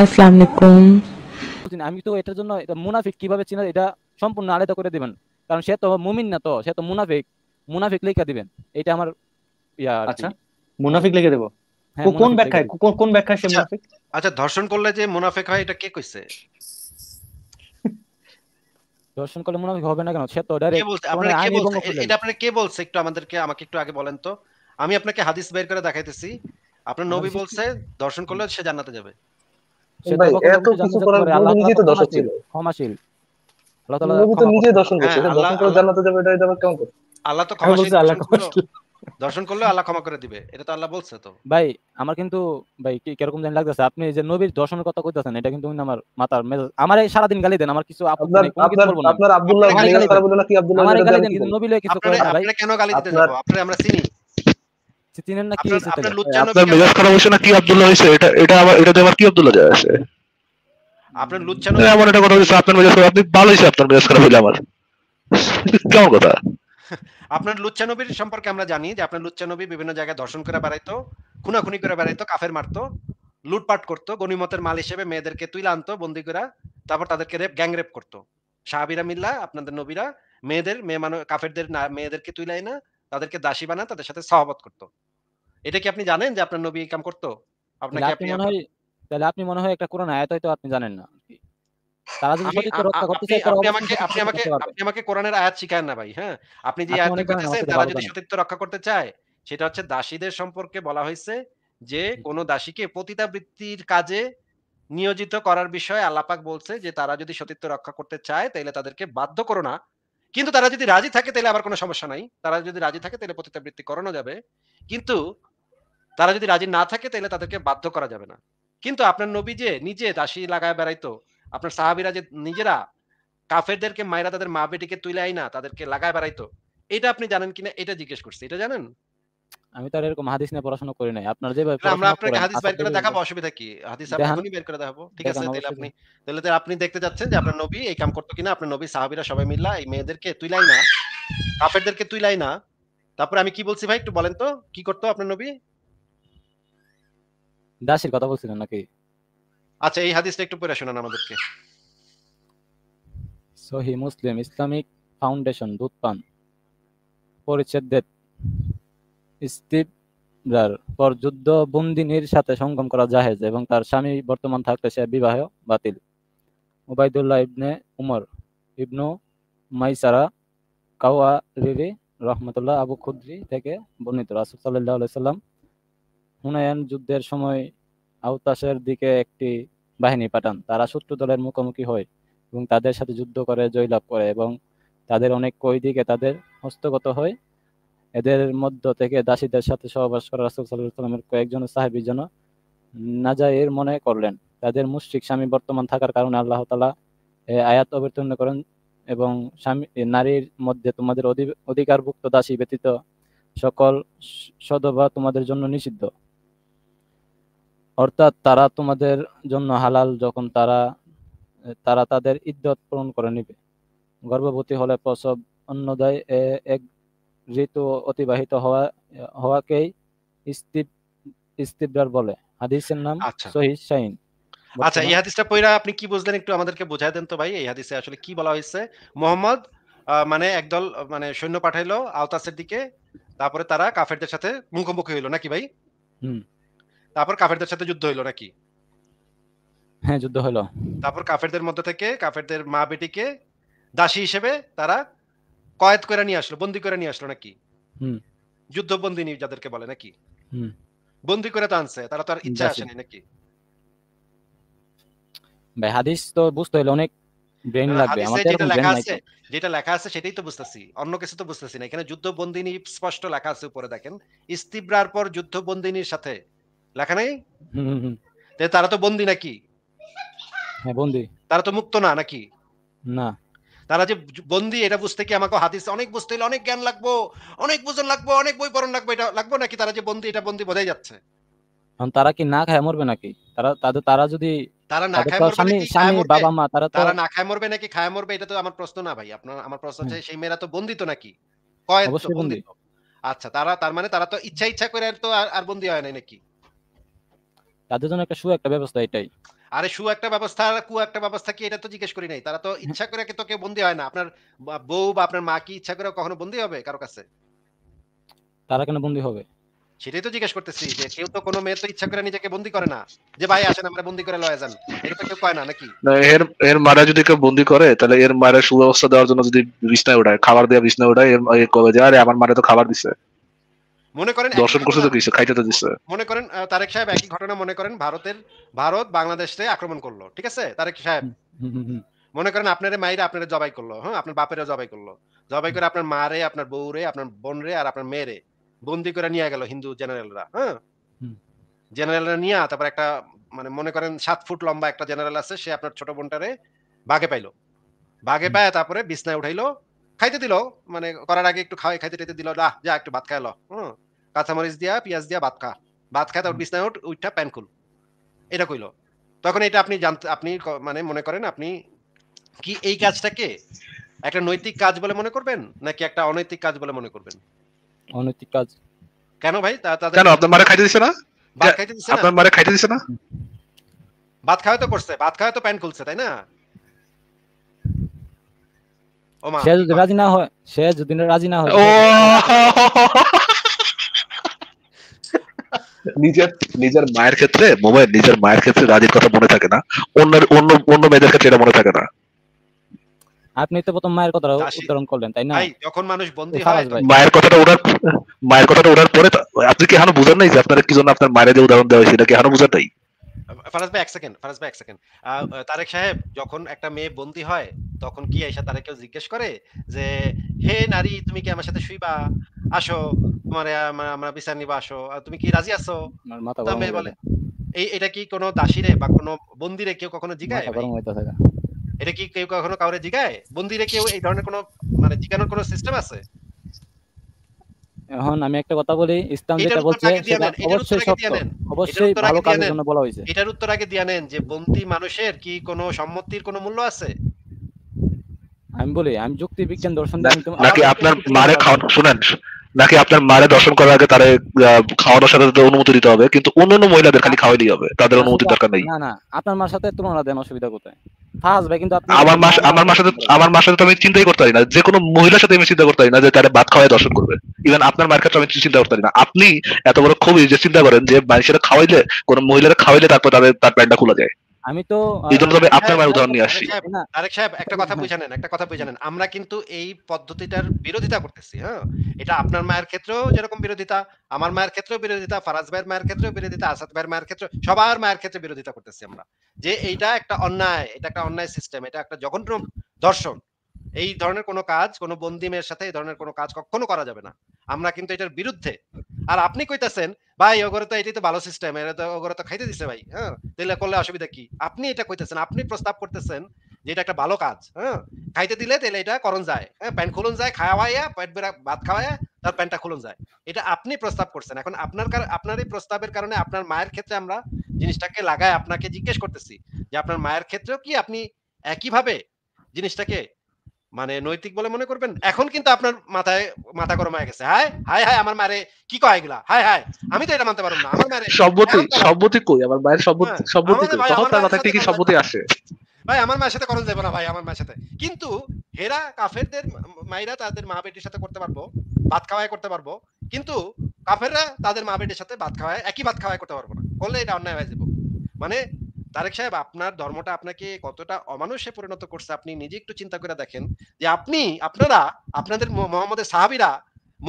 আমি তো এটার জন্য মুনাফিক কিভাবে চিনা এটা সম্পূর্ণ আলাদা করে দিবেন কারণ সে তো মুমিন না তো সে তো মুনাফিক মুনাফিক লেখা দিবেন এটা আমার আচ্ছা মুনাফিক লিখে হ্যাঁ, কোন কোন সে আচ্ছা, মুনাফিক আচ্ছা ধর্ষণ করলে যে মুনাফিক হয় এটা কে কইছে ধর্ষণ করলে মুনাফিক হবে না কেন সে তো এটা আপনি কে বলছে একটু আমাদেরকে আমাকে একটু আগে বলেন তো আমি আপনাকে হাদিস বের করে দেখাইতেছি আপনার নবী বলছে ধর্ষণ করলে সে জান্নাতে যাবে হ্যাঁ, আপনি যে নবীর দর্শনের কথা কইতাছেন এটা কিন্তু আমার মাথার মেজাজ আমার এই সারাদিন গালি দেন আমার কিছু আপনার আব্দুল্লাহ কেন গালি দিতে আপনি আমরা চিনি না কি হয়েছে আপনার মেজাজ খারাপ হয়েছে না কি আব্দুল্লাহ হয়েছে এটা এটা আবার এটা কি আব্দুল্লাহ যায় আছে আপনার লুচ্ছানো হ্যাঁ, একটা কথা হয়েছে আপনার মেজাজ আপনি ভালো হয়েছে আপনার মেজাজ খারাপ হইলে আমার কেমন কথা আপনার লুচ্ছানবীর সম্পর্কে আমরা জানি যে আপনার লুচ্ছানবী বিভিন্ন জায়গায় করে বেড়াইতো খুনাখুনি করে বেড়াইতো কাফের মারতো লুটপাট করতো গনিমতের মাল হিসেবে মেয়েদেরকে তুইলে আনতো বন্দি করে তারপর তাদেরকে রেপ গ্যাং রেপ করতো সাহাবিরা মিল্লা আপনাদের নবীরা মেয়েদের মেয়ে মানুষ কাফেরদের মেয়েদেরকে তুইলাই না তাদেরকে দাসী বানা তাদের সাথে সহবত করতো এটা কি আপনি জানেন যে আপনার নবী এই কাম করতো তাহলে আপনি মনে হয় একটা কোরআন আয়াত হয়তো আপনি জানেন না নিয়োজিত করার বিষয়ে আল্লাপাক বলছে যে তারা যদি সতীত্ব রক্ষা করতে চায় তাহলে তাদেরকে বাধ্য করো না কিন্তু তারা যদি রাজি থাকে তাহলে আবার কোনো সমস্যা নাই তারা যদি রাজি থাকে তাহলে পতিতাবৃত্তি করানো যাবে কিন্তু তারা যদি রাজি না থাকে তাহলে তাদেরকে বাধ্য করা যাবে না কিন্তু আপনার নবী যে নিজে দাসী লাগায় বেড়াইতো আপনার সাহাবিরা যে নিজেরা কাফেরদেরকে মায়েরা তাদের মা বেটিকে তুলে আই না তাদেরকে লাগায় বেড়াইতো এটা আপনি জানেন কিনা এটা জিজ্ঞেস করছি এটা জানেন আমি তো আর এরকম হাদিস নিয়ে পড়াশোনা করি নাই আপনার যে আমরা আপনাকে হাদিস বের করে দেখাবো অসুবিধা কি হাদিস আপনি বের করে দেখাবো ঠিক আছে তাহলে আপনি তাহলে তো আপনি দেখতে যাচ্ছেন যে আপনার নবী এই কাম করতো কিনা আপনার নবী সাহাবীরা সবাই মিল্লা এই মেয়েদেরকে তুইলাই না কাফেরদেরকে তুইলাই না তারপর আমি কি বলছি ভাই একটু বলেন তো কি করতো আপনার নবী দাসের কথা বলছিলেন নাকি আচ্ছা এই হাদিসটা একটু পড়ে শোনান আমাদেরকে সহি মুসলিম ইসলামিক ফাউন্ডেশন দুধপান পরিচ্ছেদ ইস্তিবরার পর যুদ্ধ বন্দিনীর সাথে সঙ্গম করা জাহেজ এবং তার স্বামী বর্তমান থাকলে সে বিবাহ বাতিল ওবায়দুল্লাহ ইবনে উমর ইবনু মাইসারা কাওয়ারিরি রহমতুল্লাহ আবু খুদ্রি থেকে বর্ণিত রাসুল সাল্লাহ সাল্লাম হুনায়ন যুদ্ধের সময় আউতাসের দিকে একটি বাহিনী পাঠান তারা শত্রু দলের মুখোমুখি হয় এবং তাদের সাথে যুদ্ধ করে জয়লাভ করে এবং তাদের অনেক কৈদিকে তাদের হস্তগত হয় এদের মধ্য থেকে দাসীদের সাথে সহবাস করা রাসুল সাল্লাহ সাল্লামের কয়েকজন সাহেবের জন্য এর মনে করলেন তাদের মুশ্রিক স্বামী বর্তমান থাকার কারণে আল্লাহ তালা আয়াত অবতীর্ণ করেন এবং স্বামী নারীর মধ্যে তোমাদের অধিকারভুক্ত দাসী ব্যতীত সকল সদবা তোমাদের জন্য নিষিদ্ধ অর্থাৎ তারা তোমাদের জন্য হালাল যখন তারা তারা তাদের ইদ্যত পূরণ করে নিবে গর্ভবতী হলে প্রসব অন্নদায় এক ঋতু অতিবাহিত হওয়া হওয়াকেই ইস্তিব ইস্তিবরার বলে হাদিসের নাম আচ্ছা। সহি শাইন আচ্ছা এই হাদিসটা পড়া আপনি কি বুঝলেন একটু আমাদেরকে বোঝায় দেন তো ভাই এই হাদিসে আসলে কি বলা হয়েছে মোহাম্মদ মানে একদল মানে সৈন্য পাঠাইলো আওতাসের দিকে তারপরে তারা কাফেরদের সাথে মুখোমুখি হইলো নাকি ভাই হুম তারপর কাফেরদের সাথে যুদ্ধ হইলো নাকি হ্যাঁ যুদ্ধ হলো তারপর কাফেরদের মধ্যে থেকে কাফেরদের মা বেটিকে দাসী হিসেবে তারা কয়েদ করে নিয়ে আসলো বন্দি করে নিয়ে আসলো নাকি যুদ্ধ বন্দি নিয়ে যাদেরকে বলে নাকি বন্দি করে তো আনছে তারা তো আর ইচ্ছা আসেনি নাকি ভাই হাদিস তো বুঝতে হলো অনেক ব্রেন হ্যাঁ, লাগবে আমাদের যেটা লেখা আছে যেটা লেখা আছে সেটাই তো বুঝতেছি অন্য কিছু তো বুঝতেছি না এখানে যুদ্ধ বন্দিনী স্পষ্ট লেখা আছে উপরে দেখেন ইস্তিব্রার পর যুদ্ধ বন্দিনীর সাথে লেখা নাই তারা তো বন্দি নাকি হ্যাঁ বন্দি তারা তো মুক্ত না নাকি না তারা যে বন্দি এটা বুঝতে কি আমাকে হাদিস অনেক বুঝতে হলে অনেক জ্ঞান লাগবো অনেক বুঝন লাগবো অনেক বই পড়ন লাগবো এটা লাগবো নাকি তারা যে বন্দি এটা বন্দি বোঝাই যাচ্ছে তারা কি না খায় মরবে নাকি তারা তাদের তারা যদি তারা না খায় মরবে বাবা মা তারা তারা না খায় মরবে নাকি খায় মরবে এটা তো আমার প্রশ্ন না ভাই আপনার আমার প্রশ্ন হচ্ছে সেই মেয়েরা তো বন্দি তো নাকি কয়েদ বন্দি আচ্ছা তারা তার মানে তারা তো ইচ্ছা ইচ্ছা করে তো আর বন্দি হয় না নাকি তাদের জন্য একটা সু একটা ব্যবস্থা এটাই আরে সু একটা ব্যবস্থা কু একটা ব্যবস্থা কি এটা তো জিজ্ঞেস করি নাই তারা তো হ্যাঁ। ইচ্ছা করে তো কেউ বন্দী হয় না আপনার বউ বা আপনার মা কি ইচ্ছা করে কখনো বন্দী হবে কারো কাছে তারা কেন বন্দী হবে সেটাই তো জিজ্ঞেস করতেছি যে কেউ তো কোনো মেয়ে তো ইচ্ছা করে নিজেকে বন্দী করে না যে ভাই আসেন আমরা বন্দী করে লয়ে যান এটা তো কেউ কয় না নাকি না এর এর মারা যদি কেউ বন্দী করে তাহলে এর মারা সুব্যবস্থা দেওয়ার জন্য যদি বিছনায় ওঠায় খাবার দেওয়া বিছনায় ওঠায় এর কবে যায় আরে আমার মারা তো খাবার দিছে মনে করেন দর্শন তো খাইতে তো মনে করেন তারেক সাহেব একই ঘটনা মনে করেন ভারতের ভারত বাংলাদেশে আক্রমণ করলো ঠিক আছে তারেক সাহেব মনে করেন আপনার মায়েরা আপনার জবাই করলো হ্যাঁ আপনার বাপেরা জবাই করলো জবাই করে আপনার মারে আপনার বউরে আপনার বোনরে আর আপনার মেয়েরে বন্দি করে নিয়ে গেল হিন্দু জেনারেলরা হ্যাঁ জেনারেলরা নিয়ে তারপর একটা মানে মনে করেন সাত ফুট লম্বা একটা জেনারেল আছে সে আপনার ছোট বোনটারে বাঘে পাইলো বাঘে পায় তারপরে বিছনায় উঠাইলো খাইতে দিল মানে করার আগে একটু খাওয়াই খাইতে টাইতে দিল না যা একটু ভাত খাই ল হুম কাঁচামরিচ দিয়া পেঁয়াজ দিয়া ভাত খা ভাত খায় তারপর বিছনায় উঠ উঠটা প্যান খুল এটা কইলো তখন এটা আপনি জানতে আপনি মানে মনে করেন আপনি কি এই কাজটাকে একটা নৈতিক কাজ বলে মনে করবেন নাকি একটা অনৈতিক কাজ বলে মনে করবেন অনৈতিক কাজ কেন ভাই কেন আপনার মারে খাইতে দিছে না ভাত খাইতে দিছে না আপনার মারে খাইতে দিছে না ভাত খাওয়া তো করছে ভাত খাওয়া তো প্যান খুলছে তাই না সে যদি রাজি না হয় সে যদি রাজি না হয় নিজের নিজের মায়ের ক্ষেত্রে মোবাইল নিজের মায়ের ক্ষেত্রে রাজির কথা মনে থাকে না অন্য অন্য অন্য মেয়েদের ক্ষেত্রে এটা মনে থাকে না আপনি তো প্রথম মায়ের কথা উত্তরণ করলেন তাই না যখন মানুষ বন্দী হয় মায়ের কথাটা ওঠার মায়ের কথাটা ওঠার পরে আপনি কি হানো বুঝার নাই যে আপনার কি জন্য আপনার মায়ের যে উদাহরণ দেওয়া হয়েছে এটা কি হানো বুঝার নাই ফারাজ ভাই এক সেকেন্ড ফারাজ ভাই এক সেকেন্ড তারেক সাহেব যখন একটা মেয়ে বন্দী হয় তখন কি কেউ জিজ্ঞেস করে যে হে নারী তুমি কি আমার সাথে শুইবা আসো তোমার আমরা বিচার নিবা আসো তুমি কি রাজি আছো মেয়ে বলে এই এটা কি কোনো দাসীরে বা কোনো বন্দিরে কেউ কখনো জিগায় এটা কি কেউ কখনো কাউরে জিগায় বন্দিরে কেউ এই ধরনের কোনো মানে জিগানোর কোনো সিস্টেম আছে এখন আমি একটা কথা বলি ইসলাম যেটা বলছে অবশ্যই সত্য অবশ্যই ভালো কাজের জন্য বলা হয়েছে এটার উত্তর আগে দিয়ে নেন যে বন্তি মানুষের কি কোনো সম্মতির কোনো মূল্য আছে আমি বলি আমি যুক্তি বিজ্ঞান দর্শন নাকি আপনার মারে খাওয়া শুনেন নাকি আপনার মারে দর্শন করার আগে তারে খাওয়ানোর সাথে অনুমতি দিতে হবে কিন্তু অন্যান্য মহিলাদের খালি খাওয়াই খাওয়াইলেই হবে তাদের অনুমতি দরকার নেই না না আপনার মার সাথে তুলনা দেন অসুবিধা কোথায় ফাহাজ ভাই কিন্তু আপনি আমার মা আমার মার সাথে আমার মার সাথে তো আমি চিন্তাই করতে পারি না যে কোনো মহিলার সাথে আমি চিন্তা করতে পারি না যে তারা ভাত খাওয়াই দর্শন করবে ইভেন আপনার মার্কেট ক্ষেত্রে আমি চিন্তা করতে পারি না আপনি এত বড় খুবই যে চিন্তা করেন যে মানুষেরা খাওয়াইলে কোনো মহিলারা খাওয়াইলে তারপর তাদের তার প্যান্টটা খোলা যায় আমি তো তবে আপনার উদাহরণ নিয়ে আসি আরেক সাহেব একটা কথা বুঝে নেন একটা কথা বুঝে নেন আমরা কিন্তু এই পদ্ধতিটার বিরোধিতা করতেছি হ্যাঁ এটা আপনার মায়ের ক্ষেত্রেও যেরকম বিরোধিতা আমার মায়ের ক্ষেত্রেও বিরোধিতা ফারাজ ভাইয়ের মায়ের ক্ষেত্রেও বিরোধিতা আসাদ ভাইয়ের মায়ের ক্ষেত্রে সবার মায়ের ক্ষেত্রে বিরোধিতা করতেছি আমরা যে এইটা একটা অন্যায় এটা একটা অন্যায় সিস্টেম এটা একটা জঘন্য দর্শন এই ধরনের কোনো কাজ কোনো বন্দি মেয়ের সাথে এই ধরনের কোনো কাজ কখনো করা যাবে না আমরা কিন্তু এটার বিরুদ্ধে আর আপনি কইতেছেন ভাই ওগরে তো এটাই তো ভালো সিস্টেম এটা তো ওগরে তো খাইতে দিছে ভাই হ্যাঁ তাহলে করলে অসুবিধা কি আপনি এটা কইতেছেন আপনি প্রস্তাব করতেছেন যে এটা একটা ভালো কাজ হ্যাঁ খাইতে দিলে তাহলে এটা করণ যায় হ্যাঁ প্যান্ট খুলুন যায় খাওয়াইয়া পেট বেড়া ভাত খাওয়াইয়া তার প্যান্টটা খুলন যায় এটা আপনি প্রস্তাব করছেন এখন আপনার আপনার এই প্রস্তাবের কারণে আপনার মায়ের ক্ষেত্রে আমরা জিনিসটাকে লাগায় আপনাকে জিজ্ঞেস করতেছি যে আপনার মায়ের ক্ষেত্রেও কি আপনি একইভাবে জিনিসটাকে মানে নৈতিক বলে মনে করবেন এখন কিন্তু আপনার মাথায় মাথা গরম হয়ে গেছে হায় হায় হায় আমার মারে কি কয় এগুলা হায় হায় আমি তো এটা মানতে পারবো না আমার মারে সম্মতি সম্মতি কই আমার মায়ের সম্মতি হ্যাঁ, সম্মতি কই তখন তার মাথা কি সম্মতি আসে ভাই আমার মায়ের সাথে করণ যাবে না ভাই আমার মায়ের সাথে কিন্তু হেরা কাফেরদের মাইরা তাদের মা বেটির সাথে করতে পারবো ভাত খাওয়ায় করতে পারবো কিন্তু কাফেররা তাদের মা বেটির সাথে ভাত খাওয়ায় একই ভাত খাওয়ায় করতে পারবো না করলে এটা অন্যায় হয়ে যাবে মানে তারেক সাহেব আপনার ধর্মটা আপনাকে কতটা অমানুষে পরিণত করছে আপনি নিজে একটু চিন্তা করে দেখেন যে আপনি আপনারা আপনাদের মোহাম্মদের সাহাবিরা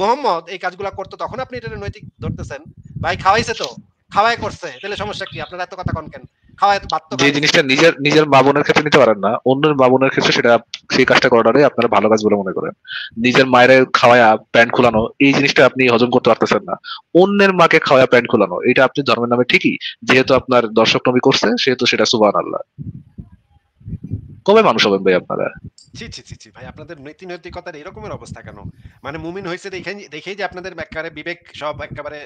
মোহাম্মদ এই কাজগুলা করতো তখন আপনি এটা নৈতিক ধরতেছেন ভাই খাওয়াইছে তো খাওয়াই করছে তাহলে সমস্যা কি আপনারা এত কথা কন কেন যে জিনিসটা নিজের নিজের বাবনের ক্ষেত্রে নিতে পারেন না অন্যের বাবনের ক্ষেত্রে সেটা সেই কাজটা করাটাই আপনারা ভালো কাজ বলে মনে করেন নিজের মায়ের খাওয়া প্যান্ট খোলানো এই জিনিসটা আপনি হজম করতে পারতেছেন না অন্যের মাকে খাওয়া প্যান্ট খোলানো এটা আপনি ধর্মের নামে ঠিকই যেহেতু আপনার দর্শক নবী করছে সেহেতু সেটা সুবান আল্লাহ কবে মানুষ হবেন ভাই আপনারা ছি ছি ছি ভাই আপনাদের নীতি নৈতিকতার এরকমের অবস্থা কেন মানে মুমিন হয়েছে দেখেন দেখেই যে আপনাদের একেবারে বিবেক সব একেবারে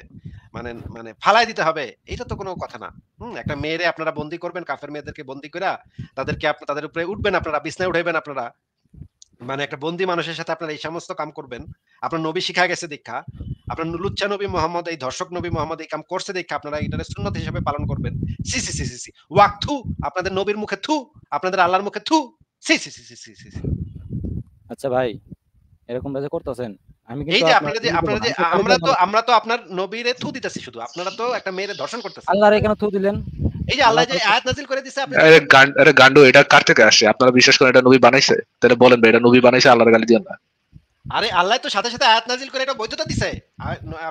মানে মানে ফালাই দিতে হবে এটা তো কোনো কথা না হুম একটা মেয়েরে আপনারা বন্দি করবেন কাফের মেয়েদেরকে বন্দি করে তাদেরকে আপনার তাদের উপরে উঠবেন আপনারা বিছনায় উঠাইবেন আপনারা মানে একটা বন্দি মানুষের সাথে আপনারা এই সমস্ত কাম করবেন আপনার নবী শিখা গেছে দীক্ষা আপনার লুচ্চা নবী মোহাম্মদ এই ধর্ষক নবী মোহাম্মদ এই কাম করছে দেখে আপনারা এটা সুন্নত হিসাবে পালন করবেন সি সি সি সি সি ওয়াক থু আপনাদের নবীর মুখে থু আপনাদের আল্লাহর মুখে থু সি সি সি সি সি সি আচ্ছা ভাই এরকম ভাবে করতেছেন আমি কিন্তু এই যে আপনারা যে আপনারা যে আমরা তো আমরা তো আপনার নবীরে থু দিতেছি শুধু আপনারা তো একটা মেয়েরে দর্শন করতেছেন আল্লাহর কেন থু দিলেন এই যে আল্লাহ যে আয়াত নাযিল করে দিয়েছে আপনি আরে গান্ডু এটা কার থেকে আসে আপনারা বিশ্বাস করেন এটা নবী বানাইছে তাহলে বলেন ভাই এটা নবী বানাইছে আল্লাহর গালি দিয়ে না আরে আল্লাহ তো সাথে সাথে আয়াত নাজিল করে এটা বৈধতা দিছে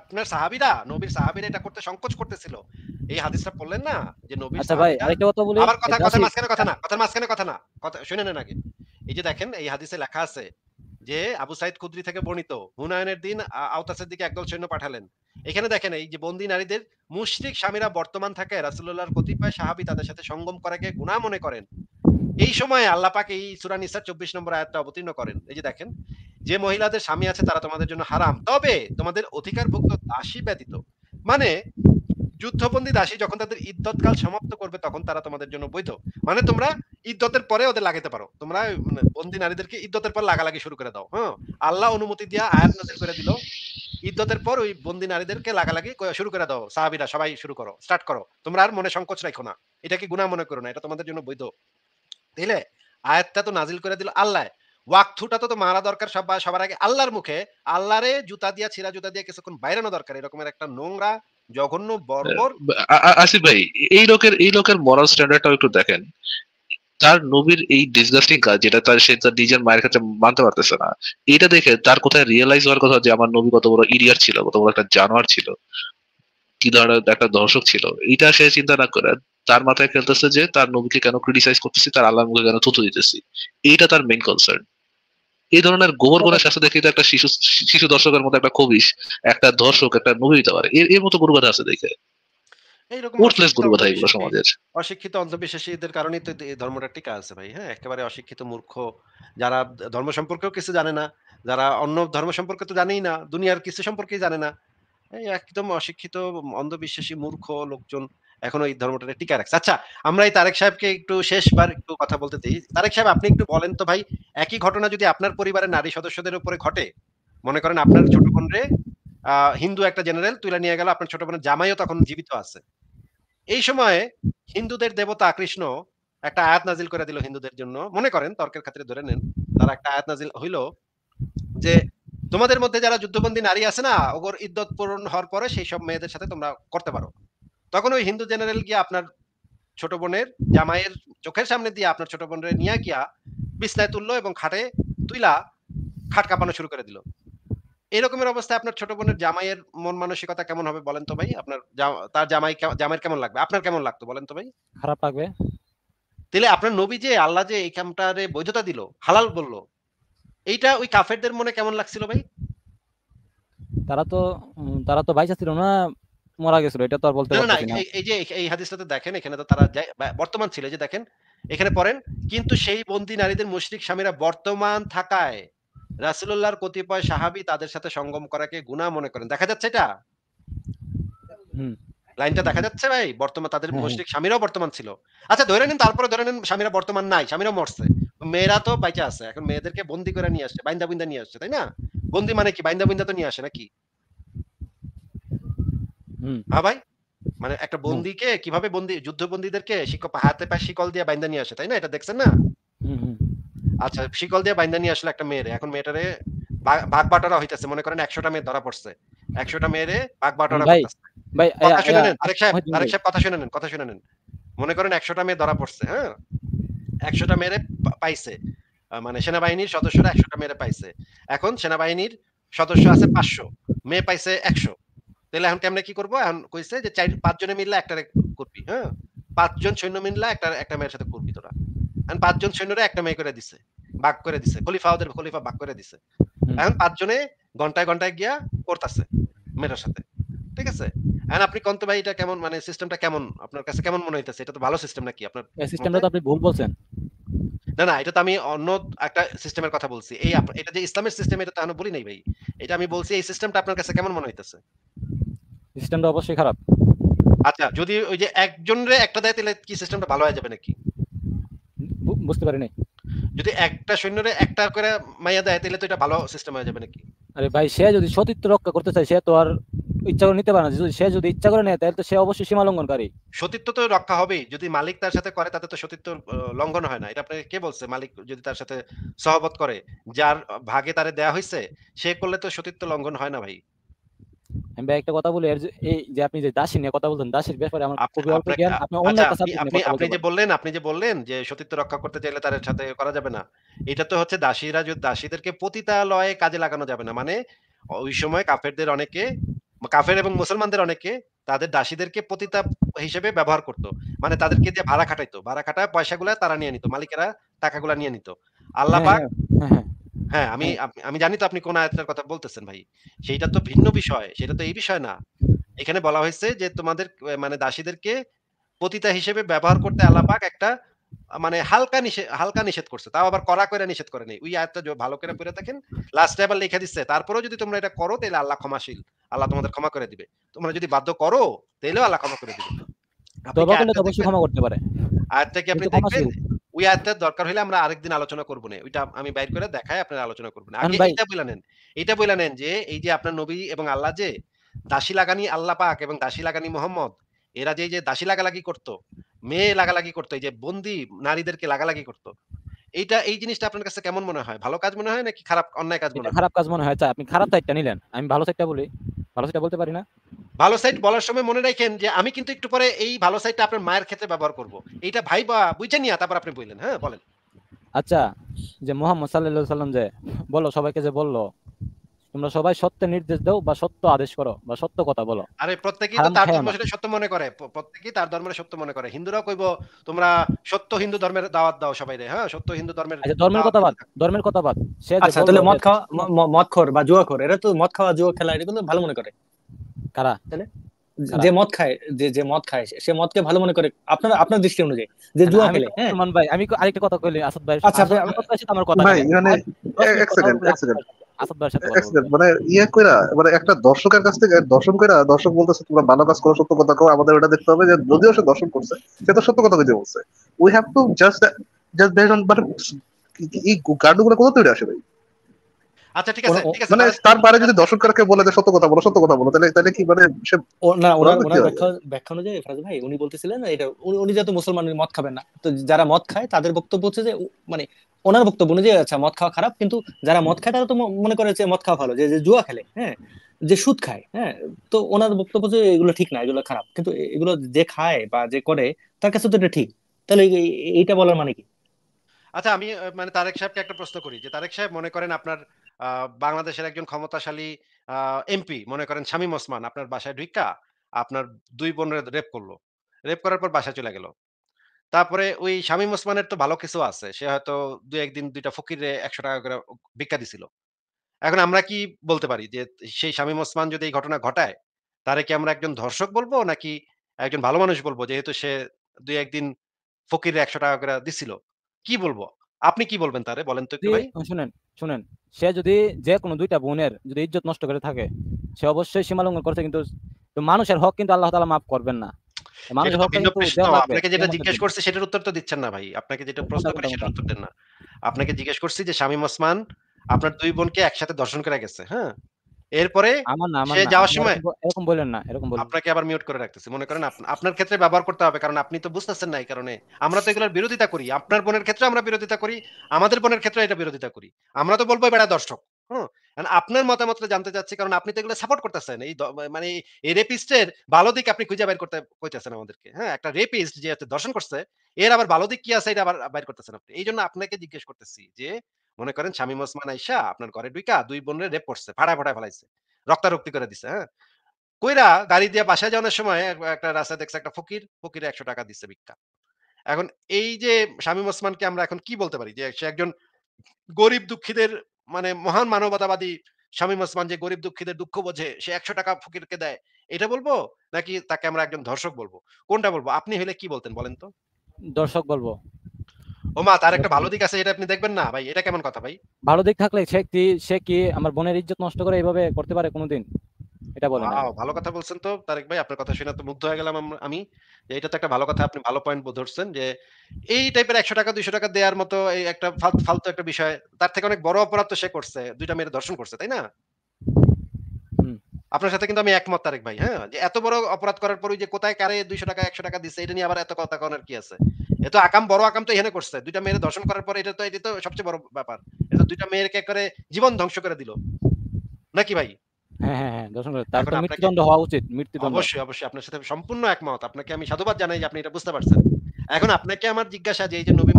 আপনার সাহাবীরা নবীর সাহাবীরা এটা করতে সংকোচ করতেছিল এই হাদিসটা পড়লেন না যে নবীর আচ্ছা ভাই আরেকটা কথা বলি আবার কথা কথা মাঝখানে কথা না কথার মাঝখানে কথা না কথা শুনে নেন আগে এই যে দেখেন এই হাদিসে লেখা আছে যে আবু সাইদ কুদরি থেকে বর্ণিত হুনায়নের দিন আওতাসের দিকে একদল সৈন্য পাঠালেন এখানে দেখেন এই যে বন্দী নারীদের মুশরিক স্বামীরা বর্তমান থাকে রাসূলুল্লাহর কতিপয় সাহাবী তাদের সাথে সঙ্গম করাকে গুনাহ মনে করেন এই সময় আল্লাহ পাক এই সূরা নিসার 24 নম্বর আয়াতটা অবতীর্ণ করেন এই যে দেখেন যে মহিলাদের স্বামী আছে তারা তোমাদের জন্য হারাম তবে তোমাদের অধিকারভুক্ত দাসী ব্যতীত মানে যুদ্ধবন্দী দাসী যখন তাদের ইদ্যৎকাল সমাপ্ত করবে তখন তারা তোমাদের জন্য বৈধ মানে তোমরা ইদ্যতের পরে ওদের লাগাতে পারো তোমরা মানে, বন্দী নারীদেরকে ইদ্যতের পর লাগালাগি শুরু করে দাও হ্যাঁ আল্লাহ অনুমতি দিয়া আয়াত নাজিল করে দিল ইদ্যতের পর ওই বন্দী নারীদেরকে লাগালাগি শুরু করে দাও সাহাবিরা সবাই শুরু করো স্টার্ট করো তোমরা আর মনে সংকোচ রাখো না এটা কি গুণা মনে করো না এটা তোমাদের জন্য বৈধ তাইলে আয়াতটা তো নাজিল করে দিল আল্লাহ ওয়াকথুটা তো মারা দরকার সব সবার আগে আল্লাহর মুখে আল্লাহরে জুতা দিয়া ছিঁড়া জুতা দিয়ে কিছুক্ষণ বাইরানো দরকার এরকমের একটা নোংরা জঘন্য বর্বর হ্যাঁ, আসিফ ভাই এই লোকের এই লোকের মরাল স্ট্যান্ডার্ডটা একটু দেখেন তার নবীর এই ডিসগাস্টিং কাজ যেটা তার সে তার নিজের মায়ের কাছে মানতে পারতেছে না এটা দেখে তার কোথায় রিয়েলাইজ হওয়ার কথা যে আমার নবী কত বড় ইডিয়ার ছিল কত বড় একটা জানোয়ার ছিল কি ধরনের একটা দর্শক ছিল এটা সে চিন্তা না করে তার মাথায় খেলতেছে যে তার নবীকে কেন ক্রিটিসাইজ করতেছি তার আল্লাহ মুখে কেন থুতু দিতেছি এইটা তার মেইন কনসার্ন এই ধরনের গোবর গোনা শাস্তি দেখি একটা শিশু শিশু দর্শকের মতো একটা খবিস একটা দর্শক একটা নবী দিতে পারে এর মতো গরু কথা আছে দেখে অশিক্ষিত অন্ধবিশ্বাসীদের তো এই ধর্মটা আছে ভাই হ্যাঁ একেবারে অশিক্ষিত মূর্খ যারা ধর্ম সম্পর্কেও কিছু জানে না যারা অন্য ধর্ম সম্পর্কে তো জানেই না দুনিয়ার কিছু সম্পর্কেই জানে না একদম অশিক্ষিত অন্ধবিশ্বাসী মূর্খ লোকজন এখন ওই ধর্মটা টিকা রাখছে আচ্ছা আমরা এই তারেক সাহেবকে একটু শেষবার একটু কথা বলতে দিই তারেক সাহেব আপনি একটু বলেন তো ভাই একই ঘটনা যদি আপনার পরিবারের নারী সদস্যদের উপরে ঘটে মনে করেন আপনার ছোট বোন রে হিন্দু একটা জেনারেল তুলে নিয়ে গেল আপনার ছোট বোনের জামাইও তখন জীবিত আছে এই সময়ে হিন্দুদের দেবতা কৃষ্ণ একটা আয়াত নাজিল করে দিল হিন্দুদের জন্য মনে করেন তর্কের ক্ষেত্রে ধরে নেন তার একটা আয়াত নাজিল হইল যে তোমাদের মধ্যে যারা যুদ্ধবন্দী নারী আছে না ওগর ইদ্যত পূরণ হওয়ার পরে সেই সব মেয়েদের সাথে তোমরা করতে পারো তখন ওই হিন্দু জেনারেল গিয়ে আপনার ছোট বোনের জামাইয়ের চোখের সামনে দিয়ে আপনার ছোট বোনের নিয়ে গিয়া বিছনায় তুললো এবং খাটে তুইলা খাট কাঁপানো শুরু করে দিল এরকমের অবস্থায় আপনার ছোট বোনের জামাইয়ের মন মানসিকতা কেমন হবে বলেন তো ভাই আপনার তার জামাই জামাইয়ের কেমন লাগবে আপনার কেমন লাগতো বলেন তো ভাই খারাপ লাগবে তাহলে আপনার নবী যে আল্লাহ যে এই কামটারে বৈধতা দিল হালাল বলল এইটা ওই কাফেরদের মনে কেমন লাগছিল ভাই তারা তো তারা তো ভাই চাচ্ছিল না মারা গেছিল এটা তো আর বলতে না এই যে এই হাদিসটাতে দেখেন এখানে তো তারা বর্তমান ছিল যে দেখেন এখানে পড়েন কিন্তু সেই বন্দী নারীদের মুশরিক স্বামীরা বর্তমান থাকায় রাসূলুল্লাহর কতিপয় সাহাবী তাদের সাথে সঙ্গম করাকে গুনাহ মনে করেন দেখা যাচ্ছে এটা হুম লাইনটা দেখা যাচ্ছে ভাই বর্তমান তাদের হ্যাঁ, হ্যাঁ। মুশরিক স্বামীরাও বর্তমান ছিল আচ্ছা ধরে নিন তারপরে ধরে নিন স্বামীরা বর্তমান নাই স্বামীরা মরছে মেয়েরা তো বাইচা আছে এখন মেয়েদেরকে বন্দি করে নিয়ে আসছে বাইন্দা বিন্দা নিয়ে আসছে তাই না বন্দি মানে কি বাইন্দা বিন্দা তো নিয়ে আসে নাকি হ্যাঁ ভাই মানে একটা বন্দিকে কিভাবে বন্দি বন্দীদেরকে শিকল হাতে পায়ে শিকল দিয়ে বাইন্দা নিয়ে আসে তাই না এটা দেখছেন না আচ্ছা শিকল দিয়ে বাইন্দা নিয়ে আসলে একটা মেয়েরে এখন মেয়েটারে বাঘ বাটারা হইতেছে মনে করেন একশোটা মেয়ে ধরা পড়ছে একশোটা মেয়েরে বাটারা ভাই কথা শুনে নেন সাহেব আচ্ছা, সাহেব কথা শুনে নেন কথা শুনে নেন মনে করেন একশোটা মেয়ে ধরা পড়ছে হ্যাঁ একশোটা মেয়েরে পাইছে মানে সেনাবাহিনীর সদস্যরা একশোটা মেয়েরে পাইছে এখন সেনাবাহিনীর সদস্য আছে পাঁচশো মেয়ে পাইছে একশো তাহলে এখন আমরা কি করবো এখন কইছে যে চার পাঁচ জনে মিললে একটা করবি হ্যাঁ পাঁচজন সৈন্য মিললে একটা একটা মেয়ের সাথে করবি তোরা এখন পাঁচজন সৈন্যরে একটা মেয়ে করে দিছে ভাগ করে দিছে খলিফা ওদের খলিফা ভাগ করে দিছে এখন পাঁচজনে ঘন্টায় ঘন্টায় গিয়া করতেছে মেয়ের সাথে ঠিক আছে এখন আপনি কন্ত ভাই এটা কেমন মানে সিস্টেমটা কেমন আপনার কাছে কেমন মনে হইতেছে এটা তো ভালো সিস্টেম নাকি আপনার সিস্টেমটা তো আপনি ভুল বলছেন না না এটা তো আমি অন্য একটা সিস্টেমের কথা বলছি এই এটা যে ইসলামের সিস্টেম এটা তো আমি বলি নাই ভাই এটা আমি বলছি এই সিস্টেমটা আপনার কাছে কেমন মনে হইতেছে সিস্টেমটা অবশ্যই খারাপ আচ্ছা যদি ওই যে একজনের একটা দায় তাহলে কি সিস্টেমটা ভালো হয়ে যাবে নাকি বুঝতে পারি নাই যদি একটা সৈন্যরে একটা করে মাইয়া দেয় তাহলে তো এটা ভালো সিস্টেম হয়ে যাবে নাকি আরে ভাই সে যদি সতীত্ব রক্ষা করতে চায় সে তো আর ইচ্ছা করে নিতে পারে না সে যদি ইচ্ছা করে নেয় তাহলে তো সে অবশ্যই সীমা লঙ্ঘনকারী সতীত্ব তো রক্ষা হবেই যদি মালিক তার সাথে করে তাতে তো সতীত্ব লঙ্ঘন হয় না এটা আপনাকে কে বলছে মালিক যদি তার সাথে সহবত করে যার ভাগে তারে দেয়া হয়েছে সে করলে তো সতীত্ব লঙ্ঘন হয় না ভাই আমি ভাই একটা কথা বলি এই যে আপনি যে দাসী নিয়ে কথা দাসীর ব্যাপারে আমার খুবই অল্প জ্ঞান আপনি অন্য আচ্ছা, আপনি আপনি যে বললেন আপনি যে বললেন যে সতীত্ব রক্ষা করতে চাইলে তার সাথে করা যাবে না এটা তো হচ্ছে দাসীরা যদি দাসীদেরকে পতিতালয়ে কাজে লাগানো যাবে না মানে ওই সময় কাফেরদের অনেকে কাফের এবং মুসলমানদের অনেকে তাদের দাসীদেরকে পতিতা হিসেবে ব্যবহার করত মানে তাদেরকে দিয়ে ভাড়া খাটাইতো ভাড়া খাটায় পয়সাগুলা তারা নিয়ে নিত মালিকেরা টাকাগুলা নিয়ে নিত হ্যাঁ, আল্লাহ হ্যাঁ, হ্যাঁ, হ্যাঁ আমি হ্যাঁ। আমি জানি তো আপনি কোন আয়াতের কথা বলতেছেন ভাই সেইটা তো ভিন্ন বিষয় সেটা তো এই বিষয় না এখানে বলা হয়েছে যে তোমাদের মানে দাসীদেরকে পতিতা হিসেবে ব্যবহার করতে আলাপাক একটা মানে হালকা নিষেধ হালকা নিষেধ করছে তাও আবার করা করে নিষেধ করে নেই ওই আয়াতটা ভালো করে পড়ে থাকেন লাস্টে আবার লিখে দিচ্ছে তারপরেও যদি তোমরা এটা করো তাহলে আল্লাহ ক্ষমাশীল আল্লাহ তোমাদের ক্ষমা করে দিবে তোমরা যদি বাধ্য করো তাহলেও আল্লাহ ক্ষমা করে দিবে তবা করলে তো ক্ষমা করতে পারে আয়াতটা কি আপনি দেখবেন ওই আয়াতটা দরকার হলে আমরা আরেকদিন আলোচনা করব না ওইটা আমি বাইর করে দেখাই আপনার আলোচনা না আগে এটা বলে নেন এটা বলে নেন যে এই যে আপনার নবী এবং আল্লাহ যে দাসী লাগানি আল্লাহ পাক এবং দাসী লাগানি মোহাম্মদ এরা যে যে দাসী লাগালাগি করতো মেয়ে লাগালাগি করতো এই যে বন্দি নারীদেরকে লাগালাগি করতো এইটা এই জিনিসটা আপনার কাছে কেমন মনে হয় ভালো কাজ মনে হয় নাকি খারাপ অন্যায় কাজ মনে হয় খারাপ কাজ মনে হয় আচ্ছা, আপনি খারাপ সাইডটা নিলেন আমি ভালো সাইডটা বলি ভালো সাইডটা বলতে পারি না ভালো সাইড বলার সময় মনে রাখেন যে আমি কিন্তু একটু পরে এই ভালো সাইডটা আপনার মায়ের ক্ষেত্রে ব্যবহার করব এটা ভাই বা বুঝে নিয়া তারপর আপনি বললেন হ্যাঁ বলেন আচ্ছা যে মোহাম্মদ সাল্লাল্লাহু সাল্লাম যে বলো সবাইকে যে বললো তোমরা সবাই সত্য নির্দেশ দাও বা সত্য আদেশ করো বা সত্য কথা বলো আরে প্রত্যেকই তো তার ধর্ম সেটা সত্য মনে করে প্রত্যেকই তার ধর্মের সত্য মনে করে হিন্দুরাও কইব তোমরা সত্য হিন্দু ধর্মের দাওয়াত দাও সবাই রে হ্যাঁ সত্য হিন্দু ধর্মের আচ্ছা ধর্মের কথা বাদ ধর্মের কথা বাদ সে আচ্ছা তাহলে মদ খাওয়া মদ খোর বা জুয়া খোর এরা তো মদ খাওয়া জুয়া খেলা এটা কিন্তু ভালো মনে করে কারা যে মদ খায় যে যে মদ খায় সে মদকে ভালো মনে করে আপনার আপনার দৃষ্টি অনুযায়ী যে জুয়া খেলে সুমন হ্যাঁ? ভাই আমি আরেকটা কথা কইলে আসাদ ভাই আচ্ছা আমার আচ্ছা, কথা সাথে আমার কথা ভাই মানে এক সেকেন্ড এক সেকেন্ড মানে ইয়া কইরা মানে একটা দর্শকের কাছ থেকে দর্শন কইরা দর্শক বলতেছে তোমরা ভালো কাজ করো সত্য কথা কও আমাদের ওটা দেখতে হবে যে যদিও সে দর্শন করছে সে তো সত্য কথা কইতে বলছে we have to just just based on মানে এই গার্ডগুলো কোথা তৈরি আসে ভাই আচ্ছা ঠিক আছে ঠিক আছে মানে তার যদি দর্শকদেরকে বলে দেয় সত্য কথা বলো সত্য কথা বলো তাহলে তাহলে কি মানে সে না ওরা ব্যাখ্যা ব্যাখ্যা অনুযায়ী ভাই উনি বলতেছিলেন এটা উনি যেহেতু মুসলমানের খাবেন না তো যারা মদ খায় তাদের বক্তব্য হচ্ছে যে মানে ওনার বক্তব্য অনুযায়ী আচ্ছা মদ খাওয়া খারাপ কিন্তু যারা মদ খায় তারা তো মনে করে যে মদ খাওয়া ভালো যে জুয়া খেলে হ্যাঁ যে সুদ খায় হ্যাঁ তো ওনার বক্তব্য যে এগুলো ঠিক না এগুলো খারাপ কিন্তু এগুলো যে খায় বা যে করে তার কাছে তো এটা ঠিক তাহলে এইটা বলার মানে কি আচ্ছা আমি মানে তারেক সাহেবকে একটা প্রশ্ন করি যে তারেক সাহেব মনে করেন আপনার বাংলাদেশের একজন ক্ষমতাশালী এমপি মনে করেন শামীম ওসমান আপনার বাসায় ঢুকা আপনার দুই বোনের রেপ করলো রেপ করার পর বাসায় চলে গেল তারপরে ওই শামীম ওসমানের তো ভালো কিছু আছে সে হয়তো দু একদিন দুইটা ফকিরে একশো টাকা করে ভিক্ষা দিছিল এখন আমরা কি বলতে পারি যে সেই শামীম ওসমান যদি এই ঘটনা ঘটায় তারে কি আমরা একজন ধর্ষক বলবো নাকি একজন ভালো মানুষ বলবো যেহেতু সে দুই একদিন ফকিরে একশো টাকা করে দিছিল কি বলবো আপনি কি বলবেন তারে বলেন তো শুনেন শুনেন সে যদি যে কোনো দুইটা বোনের যদি ইজ্জত নষ্ট করে থাকে সে অবশ্যই সীমা লঙ্ঘন করছে কিন্তু মানুষের হক কিন্তু আল্লাহ তালা মাফ করবেন না আপনাকে জিজ্ঞেস করছি যে স্বামী ওসমান আপনার দুই বোনকে একসাথে দর্শন করে গেছে হ্যাঁ এরপরে সে যাওয়ার সময় এরকম বলেন না এরকম বলেন আপনাকে আবার মিউট করে রাখতেছি মনে করেন আপনার ক্ষেত্রে ব্যবহার করতে হবে কারণ আপনি তো বুঝতেছেন না এই কারণে আমরা তো এগুলোর বিরোধিতা করি আপনার বোনের ক্ষেত্রে আমরা বিরোধিতা করি আমাদের বোনের ক্ষেত্রে এটা বিরোধিতা করি আমরা তো বলবো বেড়া দর্শক হ্যাঁ আপনার মতামত জানতে চাচ্ছি কারণ আপনি তো এগুলো সাপোর্ট করতেছেন এই মানে এই রেপিস্টের ভালো দিক আপনি খুঁজে বের করতে কইতেছেন আমাদেরকে হ্যাঁ একটা রেপিস্ট যে দর্শন করছে এর আবার ভালো দিক কি আছে এটা আবার বের করতেছেন আপনি এই জন্য আপনাকে জিজ্ঞেস করতেছি যে মনে করেন স্বামী মসমান আইসা আপনার ঘরে ঢুইকা দুই বোনের রেপ করছে ভাড়া ভাড়া ফেলাইছে রক্তারক্তি করে দিছে হ্যাঁ কইরা গাড়ি দিয়ে বাসায় যাওয়ার সময় একটা রাস্তা দেখছে একটা ফকির ফকিরে একশো টাকা দিচ্ছে ভিক্ষা এখন এই যে স্বামী মসমানকে আমরা এখন কি বলতে পারি যে সে একজন গরিব দুঃখীদের মানে মহান মানবতাবাদী স্বামী মসমান যে গরিব দুঃখীদের দুঃখ বোঝে সে একশো টাকা ফকিরকে দেয় এটা বলবো নাকি তাকে আমরা একজন ধর্ষক বলবো কোনটা বলবো আপনি হলে কি বলতেন বলেন তো দর্শক বলবো ও মা তার একটা ভালো দিক আছে এটা আপনি দেখবেন না ভাই এটা কেমন কথা ভাই ভালো দিক থাকলে সে কি সে কি আমার বোনের ইজ্জত নষ্ট করে এইভাবে করতে পারে কোনোদিন এটা বলেন ভালো কথা বলছেন তো তারেক ভাই আপনার কথা শুনে তো মুগ্ধ হয়ে গেলাম আমি যে এটা তো একটা ভালো কথা আপনি ভালো পয়েন্ট ধরছেন যে এই টাইপের একশো টাকা দুইশো টাকা দেওয়ার মতো এই একটা ফালতু একটা বিষয় তার থেকে অনেক বড় অপরাধ তো সে করছে দুইটা মেয়ের দর্শন করছে তাই না আপনার সাথে কিন্তু আমি একমত তারেক ভাই হ্যাঁ যে এত বড় অপরাধ করার পরে যে কোথায় কারে দুইশো টাকা একশো টাকা দিচ্ছে এটা নিয়ে আবার এত কথা কি আছে এত আকাম বড় আকাম তো এখানে করছে দুইটা মেয়ের দর্শন করার পরে এটা তো এটা তো সবচেয়ে বড় ব্যাপার এটা দুইটা মেয়েরকে করে জীবন ধ্বংস করে দিল নাকি ভাই হ্যাঁ, হ্যাঁ, হ্যাঁ, সম্পূর্ণ একমত আপনাকে আমি সাধুবাদ জানাই যে আপনি এটা বুঝতে পারছেন এখন আপনাকে আমার জিজ্ঞাসা যে নবী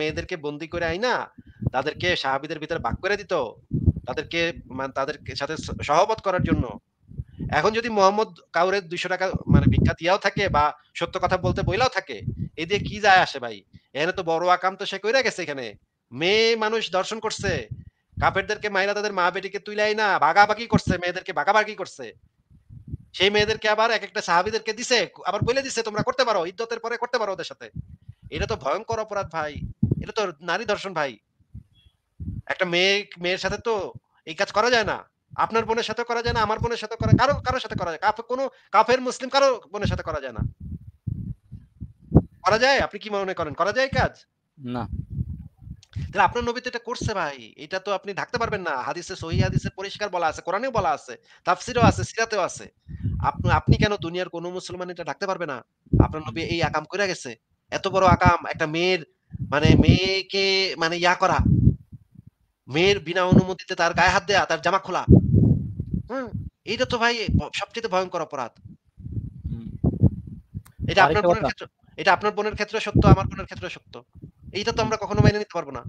মেয়েদেরকে বন্দি করে আইনা তাদেরকে সাহাবিদের ভিতরে ভাগ করে দিত তাদেরকে মানে তাদের সাথে সহবত করার জন্য এখন যদি মোহাম্মদ কাউরে দুইশো টাকা মানে ভিক্ষা দিয়াও থাকে বা সত্য কথা বলতে বইলাও থাকে এ দিয়ে কি যায় আসে ভাই এখানে তো বড় আকাম তো সে কইরা গেছে এখানে মেয়ে মানুষ দর্শন করছে কাপেরদেরকে মায়েরা তাদের মা বেটিকে তুলাই না ভাগাভাগি করছে মেয়েদেরকে বাঘাবাগি করছে সেই মেয়েদেরকে আবার এক একটা সাহাবিদেরকে দিছে আবার বলে দিছে তোমরা করতে পারো ইদ্যতের পরে করতে পারো ওদের সাথে এটা তো ভয়ঙ্কর অপরাধ ভাই এটা তো নারী দর্শন ভাই একটা মেয়ে মেয়ের সাথে তো এই কাজ করা যায় না আপনার বোনের সাথে করা যায় না আমার বোনের সাথে করা কারো কারোর সাথে করা যায় কোনো কাফের মুসলিম কারো বোনের সাথে করা যায় না করা যায় আপনি কি মনে করেন করা যায় কাজ না তাহলে আপনার নবী তো এটা করছে ভাই এটা তো আপনি ঢাকতে পারবেন না হাদিসে সহি হাদিসে পরিষ্কার বলা আছে কোরআনেও বলা আছে তাফসিরও আছে সিরাতেও আছে আপনি আপনি কেন দুনিয়ার কোনো মুসলমান এটা ঢাকতে পারবে না আপনার নবী এই আকাম করে গেছে এত বড় আকাম একটা মেয়ের মানে মেয়েকে মানে ইয়া করা মেয়ের বিনা অনুমতিতে তার গায়ে হাত দেয়া তার জামা খোলা এইটা তো ভাই সবচেয়ে ভয়ঙ্কর অপরাধ এটা আপনার বোনের ক্ষেত্রে এটা আপনার বোনের ক্ষেত্রে সত্য আমার বোনের ক্ষেত্রে সত্য এইটা তো আমরা কখনো মেনে নিতে পারবো না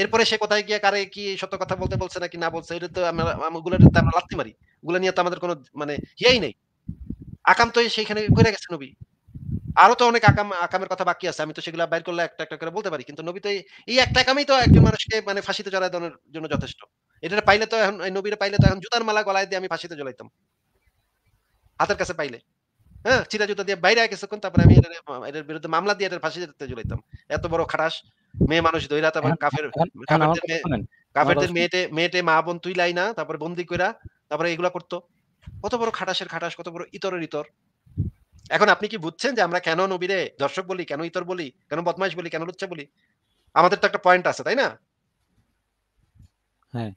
এরপরে সে কোথায় গিয়ে কারে কি সত্য কথা বলতে বলছে নাকি না বলছে এটা তো আমরা ওগুলো আমরা লাত্তি মারি ওগুলো নিয়ে তো আমাদের কোনো মানে ইয়াই নেই আকাম তো সেইখানে ঘুরে গেছে নবী আরো তো অনেক আকাম আকামের কথা বাকি আছে আমি তো সেগুলো বাইর করলে একটা একটা করে বলতে পারি কিন্তু নবী তো এই একটা আকামেই তো একজন মানুষকে মানে ফাঁসিতে চড়ায় জন্য যথেষ্ট এটা পাইলে তো এখন নবীরা পাইলে তো এখন জুতার মালা গলায় দিয়ে আমি ফাঁসিতে জ্বলাইতাম হাতের কাছে পাইলে হ্যাঁ চিরা জুতা দিয়ে বাইরে কিছুক্ষণ তারপরে আমি এটার বিরুদ্ধে মামলা দিয়ে এটার ফাঁসিতে জ্বলাইতাম এত বড় খারাস মেয়ে মানুষ দইরা তারপর কাফের কাফেরদের মেয়েতে মেয়েতে মা বোন তুই লাই না তারপরে বন্দি কইরা তারপরে এগুলা করতো কত বড় খাটাসের খাটাস কত বড় ইতরের ইতর এখন আপনি কি বুঝছেন যে আমরা কেন নবীরে দর্শক বলি কেন ইতর বলি কেন বদমাইশ বলি কেন লুচ্চা বলি আমাদের তো একটা পয়েন্ট আছে তাই না হ্যাঁ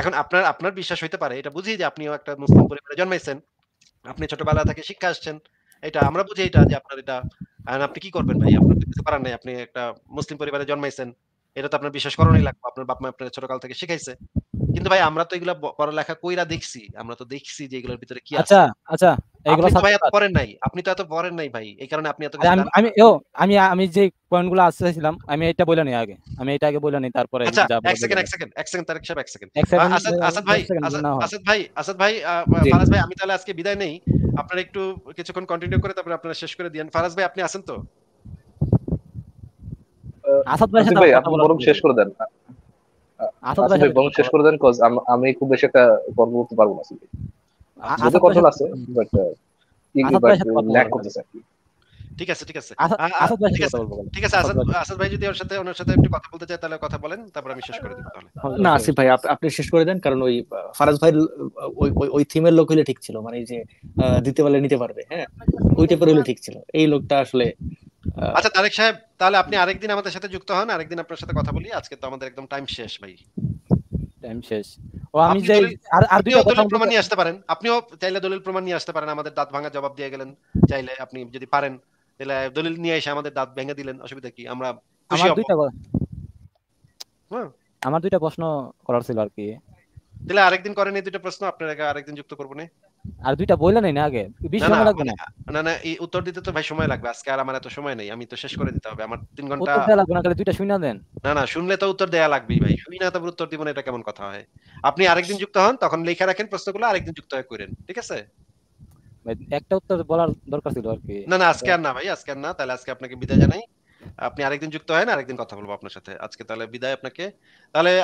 এখন আপনার আপনার বিশ্বাস হইতে পারে এটা বুঝি যে আপনিও একটা মুসলিম পরিবারে জন্মাইছেন আপনি ছোটবেলা থেকে শিক্ষা আসছেন এটা আমরা বুঝি এটা যে আপনার এটা আপনি কি করবেন ভাই আপনার কিছু করার নাই আপনি একটা মুসলিম পরিবারে জন্মাইছেন এটা তো আপনার বিশ্বাস করণই লাগবে আপনার বাপমা আপনার ছোটকাল থেকে শিখাইছে কিন্তু ভাই আমরা তো এগুলো পড়ালেখা কইরা দেখছি আমরা তো দেখছি যে এগুলোর ভিতরে কি আচ্ছা আচ্ছা আমি একটু কিছুক্ষণ কন্টিনিউ করে তারপরে আপনারা শেষ করে দেন ফারাজ ভাই আপনি আছেন তো আসাদ ভাই শেষ করে দেন আসাদ ভাই শেষ করে দেন আমি খুব বেশি একটা গর্ব করতে পারবো না আচ্ছা, আচ্ছা, ঠিক ওই থিমের লোক হলে ঠিক ছিল মানে এই যে দিতে পারলে নিতে পারবে হ্যাঁ ওইটা ঠিক ছিল এই লোকটা আসলে আচ্ছা তারেক সাহেব তাহলে আপনি আরেকদিন আমাদের সাথে যুক্ত হন আরেকদিন আপনার সাথে কথা বলি আজকে তো আমাদের একদম টাইম শেষ ভাই টাইম শেষ আমি যাই আর দুটো প্রমাণ নিয়ে আসতে পারেন আপনিও চাইলে দলিল প্রমাণ নিয়ে আসতে পারেন আমাদের দাঁত ভাঙা জবাব দিয়ে গেলেন চাইলে আপনি যদি পারেন তাহলে দলিল নিয়ে এসে আমাদের দাঁত ভেঙে দিলেন অসুবিধা কি আমরা আমার দুইটা হ্যাঁ। আমার দুইটা প্রশ্ন করার ছিল আর কি তাহলে আরেকদিন করেন এই দুইটা প্রশ্ন আপনার আগে আরেকদিন যুক্ত করবো না আর দুইটা বইলে নাই না আগে বেশি সময় লাগবে না না না এই উত্তর দিতে তো ভাই সময় লাগবে আজকে আর আমার এত সময় নেই আমি তো শেষ করে দিতে হবে আমার 3 ঘন্টা উত্তর দেয়া লাগবে না খালি দুইটা শুনা দেন না না শুনলে তো উত্তর দেয়া লাগবেই ভাই শুনি না তারপর উত্তর দিব না এটা কেমন কথা হয় আপনি আরেকদিন যুক্ত হন তখন লেখা রাখেন প্রশ্নগুলো আরেকদিন যুক্ত হয়ে করেন ঠিক আছে একটা উত্তর বলার দরকার ছিল আর কি না না আজকে আর না ভাই আজকে আর না তাহলে আজকে আপনাকে বিদায় জানাই আপনি আরেকদিন যুক্ত হয় না আরেকদিন কথা বলবো আপনার সাথে আজকে তাহলে বিদায় আপনাকে তাহলে